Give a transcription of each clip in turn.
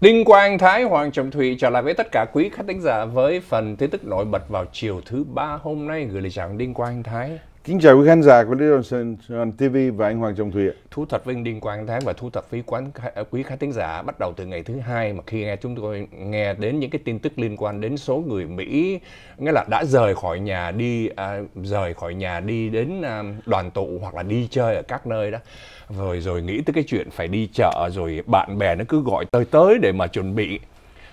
Đinh Quang Thái Hoàng Trọng Thụy trở lại với tất cả quý khán thính giả với phần tin tức nổi bật vào chiều thứ ba hôm nay gửi lời chào Đinh Quang Thái. Kính chào quý khán giả của Lý Johnson TV và anh Hoàng Trọng Thùy ạ. Thú thật với anh Đinh Quang Tháng và thú thật với quán à, quý khán thính giả bắt đầu từ ngày thứ hai mà khi nghe chúng tôi nghe đến những cái tin tức liên quan đến số người Mỹ nghĩa là đã rời khỏi nhà đi à, rời khỏi nhà đi đến à, đoàn tụ hoặc là đi chơi ở các nơi đó rồi rồi nghĩ tới cái chuyện phải đi chợ rồi bạn bè nó cứ gọi tới tới để mà chuẩn bị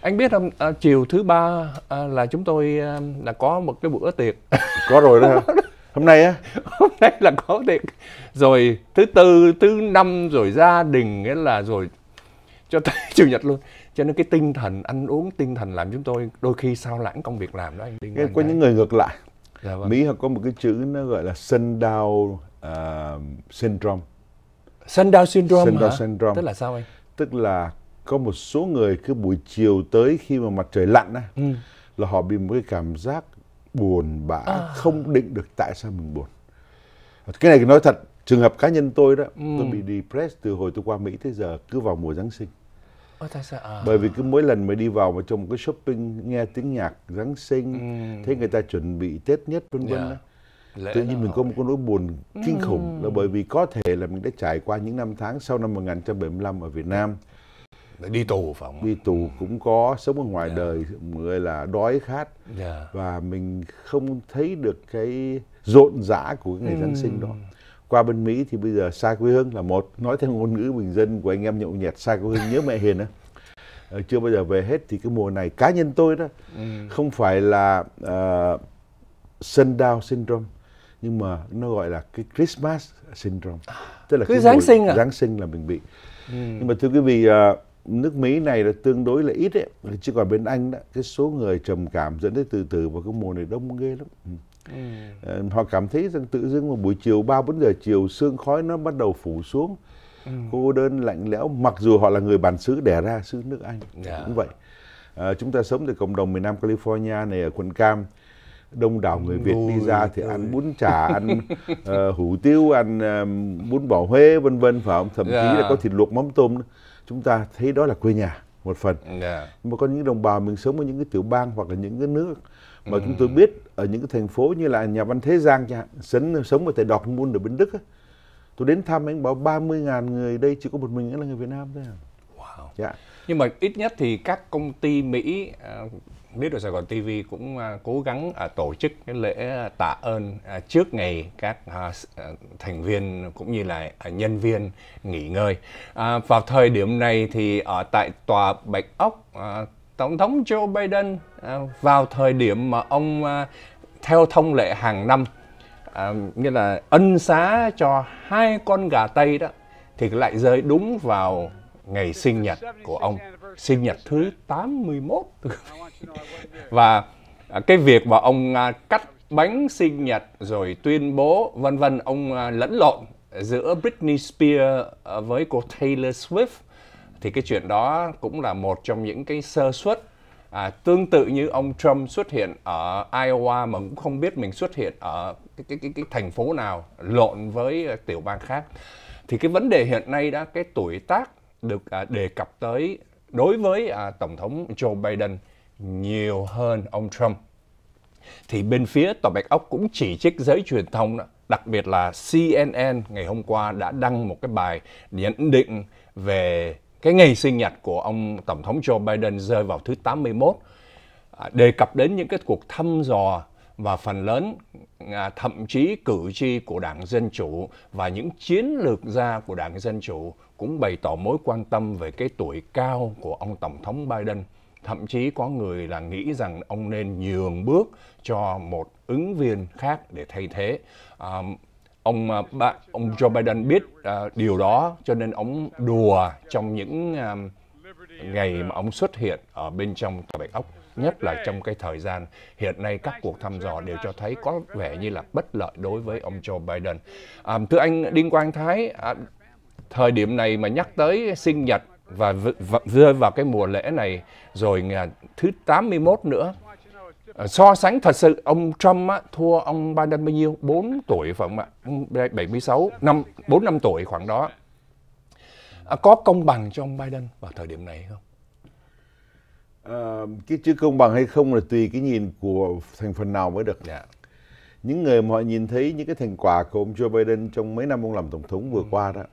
anh biết không à, chiều thứ ba à, là chúng tôi à, là có một cái bữa tiệc có rồi đó hôm nay á hôm nay là có tiệc rồi thứ tư thứ năm rồi gia đình nghĩa là rồi cho tới chủ nhật luôn cho nên cái tinh thần ăn uống tinh thần làm chúng tôi đôi khi sao lãng công việc làm đó anh Đinh có những người ngược lại dạ, vâng. Mỹ họ có một cái chữ nó gọi là sundown uh, à, syndrome sundown syndrome sundown syndrome tức là sao anh tức là có một số người cứ buổi chiều tới khi mà mặt trời lặn á ừ. là họ bị một cái cảm giác buồn bã à. không định được tại sao mình buồn cái này nói thật trường hợp cá nhân tôi đó ừ. tôi bị depressed từ hồi tôi qua mỹ tới giờ cứ vào mùa giáng sinh ờ. bởi vì cứ mỗi lần mà đi vào mà trong một cái shopping nghe tiếng nhạc giáng sinh ừ. thấy người ta chuẩn bị tết nhất vân vân yeah. Dạ. tự nhiên mình có một cái nỗi buồn kinh khủng ừ. là bởi vì có thể là mình đã trải qua những năm tháng sau năm 1975 ở Việt Nam để đi tù phải không? Đi tù cũng có, sống ở ngoài yeah. Dạ. đời người là đói khát yeah. Dạ. và mình không thấy được cái rộn rã của cái ngày Giáng sinh đó. Qua bên Mỹ thì bây giờ xa quê hương là một, nói theo ngôn ngữ bình dân của anh em nhậu nhẹt xa quê hương nhớ mẹ hiền á. Ờ, chưa bao giờ về hết thì cái mùa này cá nhân tôi đó không phải là uh, ờ, sundown syndrome nhưng mà nó gọi là cái Christmas syndrome, à, tức là cứ cái Giáng sinh à? Giáng sinh là mình bị. Ừ. Nhưng mà thưa quý vị uh, nước Mỹ này là tương đối là ít ấy. chứ còn bên Anh đó cái số người trầm cảm dẫn đến từ từ và cái mùa này đông ghê lắm ừ. ừ. Ờ, họ cảm thấy rằng tự dưng một buổi chiều ba bốn giờ chiều sương khói nó bắt đầu phủ xuống ừ. cô đơn lạnh lẽo mặc dù họ là người bản xứ đẻ ra xứ nước Anh yeah. Dạ. cũng vậy à, chúng ta sống từ cộng đồng miền Nam California này ở quận Cam đông đảo người Việt Ôi, đi ra thì ơi. ăn bún chả, ăn uh, hủ tiếu, ăn um, bún bò Huế vân vân phải không? Thậm yeah. chí là dạ. có thịt luộc mắm tôm nữa chúng ta thấy đó là quê nhà một phần yeah. Dạ. mà có những đồng bào mình sống ở những cái tiểu bang hoặc là những cái nước mà ừ. chúng tôi biết ở những cái thành phố như là nhà văn Thế Giang chẳng sống sống ở tại Dortmund ở bên Đức á. Tôi đến thăm anh bảo 30.000 người đây chỉ có một mình là người Việt Nam thôi. À. Wow. Dạ. Nhưng mà ít nhất thì các công ty Mỹ à, biết đồ Sài Gòn TV cũng à, cố gắng à, tổ chức cái lễ à, tạ ơn trước ngày các thành viên cũng như là nhân viên nghỉ ngơi. Vào thời điểm này thì ở tại tòa Bạch Ốc Tổng thống Joe Biden vào thời điểm mà ông theo thông lệ hàng năm như là ân xá cho hai con gà Tây đó thì lại rơi đúng vào ngày sinh nhật của ông, sinh nhật thứ 81. và à, cái việc mà ông à, cắt bánh sinh nhật rồi tuyên bố vân vân ông à, lẫn lộn giữa Britney Spears với cô Taylor Swift thì cái chuyện đó cũng là một trong những cái sơ suất à, tương tự như ông Trump xuất hiện ở Iowa mà cũng không biết mình xuất hiện ở cái cái cái, cái thành phố nào lộn với tiểu bang khác thì cái vấn đề hiện nay đã cái tuổi tác được à, đề cập tới đối với à, Tổng thống Joe Biden nhiều hơn ông Trump. Thì bên phía Tòa Bạch Ốc cũng chỉ trích giới truyền thông, đặc biệt là CNN ngày hôm qua đã đăng một cái bài nhận định về cái ngày sinh nhật của ông Tổng thống Joe Biden rơi vào thứ 81, à, đề cập đến những cái cuộc thăm dò và phần lớn à, thậm chí cử tri của Đảng Dân Chủ và những chiến lược gia của Đảng Dân Chủ cũng bày tỏ mối quan tâm về cái tuổi cao của ông Tổng thống Biden. Thậm chí có người là nghĩ rằng ông nên nhường bước cho một ứng viên khác để thay thế. À, ông bà, ông Joe Biden biết à, điều đó cho nên ông đùa trong những à, ngày mà ông xuất hiện ở bên trong Tòa Bạch Ốc nhất là trong cái thời gian hiện nay các cuộc thăm dò đều cho thấy có vẻ như là bất lợi đối với ông Joe Biden. À, thưa anh Đinh Quang Thái, à, thời điểm này mà nhắc tới sinh nhật và rơi vào cái mùa lễ này rồi thứ 81 nữa. À, so sánh thật sự ông Trump á, thua ông Biden bao nhiêu? 4 tuổi phải không ạ? 76, 5, 4 năm tuổi khoảng đó. À, có công bằng cho ông Biden vào thời điểm này không? cái chữ công bằng hay không là tùy cái nhìn của thành phần nào mới được yeah. Dạ. những người mà họ nhìn thấy những cái thành quả của ông Joe Biden trong mấy năm ông làm tổng thống vừa ừ. qua đó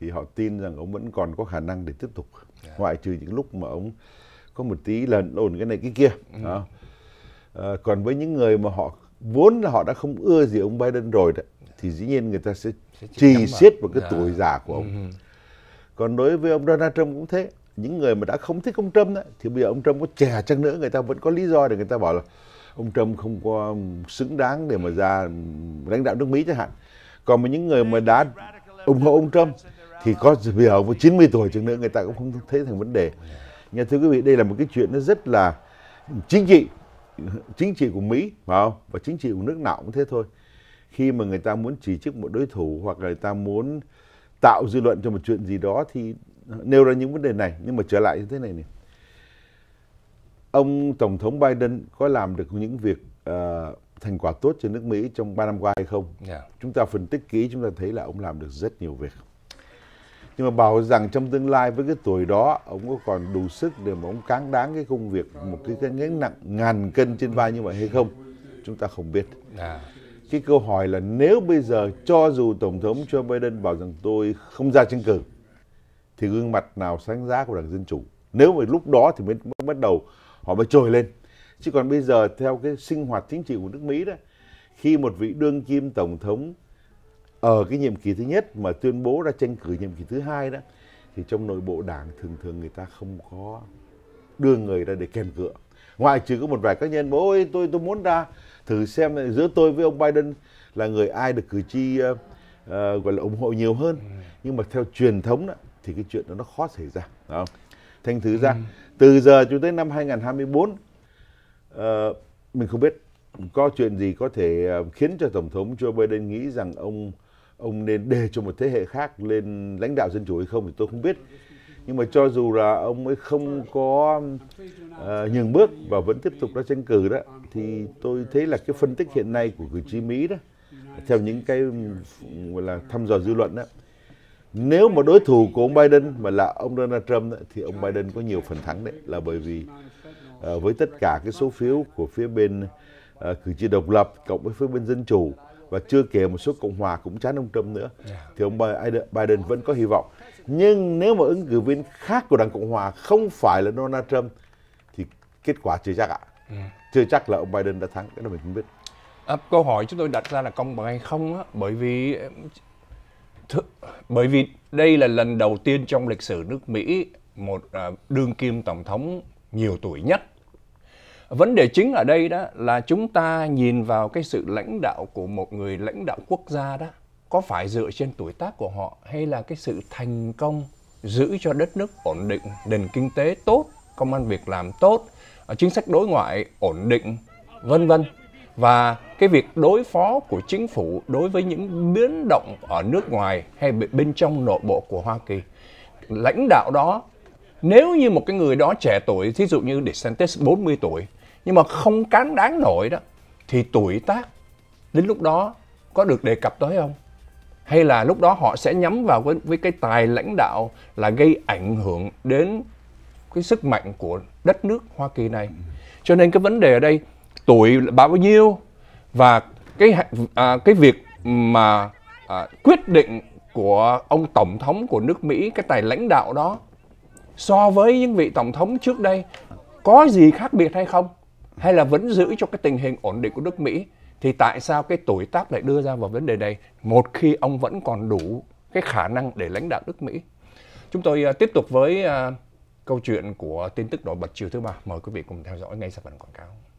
thì họ tin rằng ông vẫn còn có khả năng để tiếp tục yeah. Dạ. ngoại trừ những lúc mà ông có một tí lần ổn cái này cái kia ừ. À, còn với những người mà họ vốn là họ đã không ưa gì ông Biden rồi đó dạ. thì dĩ nhiên người ta sẽ, trì siết vào cái yeah. tuổi già của ông. Ừ. Còn đối với ông Donald Trump cũng thế những người mà đã không thích ông Trump đó, thì bây giờ ông Trump có trẻ chăng nữa người ta vẫn có lý do để người ta bảo là ông Trump không có xứng đáng để mà ra lãnh đạo nước Mỹ chẳng hạn. Còn mà những người mà đã ủng hộ ông Trump thì có bây giờ ông 90 tuổi chừng nữa người ta cũng không thấy thành vấn đề. Nhà thưa quý vị, đây là một cái chuyện nó rất là chính trị chính trị của Mỹ phải không? Và chính trị của nước nào cũng thế thôi. Khi mà người ta muốn chỉ trích một đối thủ hoặc là người ta muốn tạo dư luận cho một chuyện gì đó thì nêu ra những vấn đề này nhưng mà trở lại như thế này này ông tổng thống Biden có làm được những việc uh, thành quả tốt cho nước Mỹ trong 3 năm qua hay không? Yeah. Dạ. Chúng ta phân tích kỹ chúng ta thấy là ông làm được rất nhiều việc. Nhưng mà bảo rằng trong tương lai với cái tuổi đó ông có còn đủ sức để mà ông cán đáng cái công việc một cái, cái gánh nặng ngàn cân trên vai như vậy hay không? Chúng ta không biết. Yeah. Dạ. Cái câu hỏi là nếu bây giờ cho dù tổng thống Joe Biden bảo rằng tôi không ra tranh cử thì gương mặt nào sáng giá của đảng Dân Chủ. Nếu mà lúc đó thì mới bắt đầu họ mới trồi lên. Chứ còn bây giờ theo cái sinh hoạt chính trị của nước Mỹ đó, khi một vị đương kim tổng thống ở cái nhiệm kỳ thứ nhất mà tuyên bố ra tranh cử nhiệm kỳ thứ hai đó, thì trong nội bộ đảng thường thường người ta không có đưa người ra để kèm cựa. Ngoại trừ có một vài cá nhân, bố ơi tôi tôi muốn ra thử xem giữa tôi với ông Biden là người ai được cử tri uh, gọi là ủng hộ nhiều hơn. Ừ. Nhưng mà theo truyền thống đó, thì cái chuyện đó nó khó xảy ra đó. Thành thứ ừ. ra ừ. từ giờ cho tới năm 2024 uh, ờ, mình không biết có chuyện gì có thể ờ, khiến cho tổng thống Joe Biden nghĩ rằng ông ông nên đề cho một thế hệ khác lên lãnh đạo dân chủ hay không thì tôi không biết nhưng mà cho dù là ông ấy không có uh, nhường bước và vẫn tiếp tục ra tranh cử đó thì tôi thấy là cái phân tích hiện nay của cử tri Mỹ đó theo những cái ừ, gọi là thăm dò dư luận đó nếu mà đối thủ của ông Biden mà là ông Donald Trump thì ông Biden có nhiều phần thắng đấy là bởi vì uh, với tất cả cái số phiếu của phía bên uh, cử tri độc lập cộng với phía bên dân chủ và chưa kể một số cộng hòa cũng chán ông Trump nữa thì ông Biden vẫn có hy vọng nhưng nếu mà ứng cử viên khác của đảng cộng hòa không phải là Donald Trump thì kết quả chưa chắc ạ chưa chắc là ông Biden đã thắng cái đó mình không biết à, câu hỏi chúng tôi đặt ra là công bằng hay không á bởi vì th bởi vì đây là lần đầu tiên trong lịch sử nước Mỹ một à, đương kim tổng thống nhiều tuổi nhất. Vấn đề chính ở đây đó là chúng ta nhìn vào cái sự lãnh đạo của một người lãnh đạo quốc gia đó có phải dựa trên tuổi tác của họ hay là cái sự thành công giữ cho đất nước ổn định, nền kinh tế tốt, công an việc làm tốt, à, chính sách đối ngoại ổn định, vân vân và cái việc đối phó của chính phủ đối với những biến động ở nước ngoài hay bên trong nội bộ của Hoa Kỳ. Lãnh đạo đó nếu như một cái người đó trẻ tuổi, thí dụ như DeSantis 40 tuổi nhưng mà không cán đáng nổi đó thì tuổi tác đến lúc đó có được đề cập tới không? Hay là lúc đó họ sẽ nhắm vào với, với cái tài lãnh đạo là gây ảnh hưởng đến cái sức mạnh của đất nước Hoa Kỳ này. Cho nên cái vấn đề ở đây tuổi bao nhiêu và cái à, cái việc mà à, quyết định của ông tổng thống của nước Mỹ cái tài lãnh đạo đó so với những vị tổng thống trước đây có gì khác biệt hay không hay là vẫn giữ cho cái tình hình ổn định của nước Mỹ thì tại sao cái tuổi tác lại đưa ra vào vấn đề này một khi ông vẫn còn đủ cái khả năng để lãnh đạo nước Mỹ chúng tôi uh, tiếp tục với uh, câu chuyện của tin tức nổi bật chiều thứ ba mời quý vị cùng theo dõi ngay sau phần quảng cáo